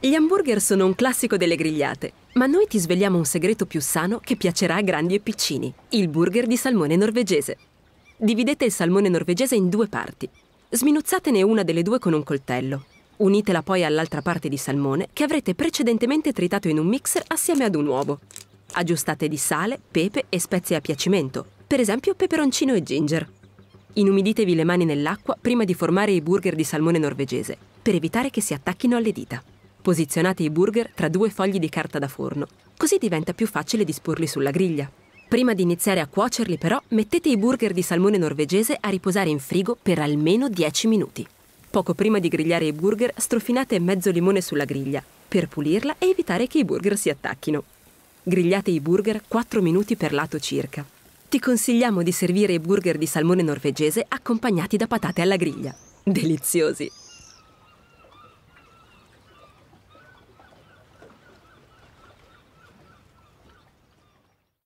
Gli hamburger sono un classico delle grigliate, ma noi ti svegliamo un segreto più sano che piacerà a grandi e piccini, il burger di salmone norvegese. Dividete il salmone norvegese in due parti. Sminuzzatene una delle due con un coltello. Unitela poi all'altra parte di salmone che avrete precedentemente tritato in un mixer assieme ad un uovo. Aggiustate di sale, pepe e spezie a piacimento, per esempio peperoncino e ginger. Inumiditevi le mani nell'acqua prima di formare i burger di salmone norvegese, per evitare che si attacchino alle dita. Posizionate i burger tra due fogli di carta da forno, così diventa più facile disporli sulla griglia. Prima di iniziare a cuocerli però, mettete i burger di salmone norvegese a riposare in frigo per almeno 10 minuti. Poco prima di grigliare i burger, strofinate mezzo limone sulla griglia, per pulirla e evitare che i burger si attacchino. Grigliate i burger 4 minuti per lato circa. Ti consigliamo di servire i burger di salmone norvegese accompagnati da patate alla griglia. Deliziosi!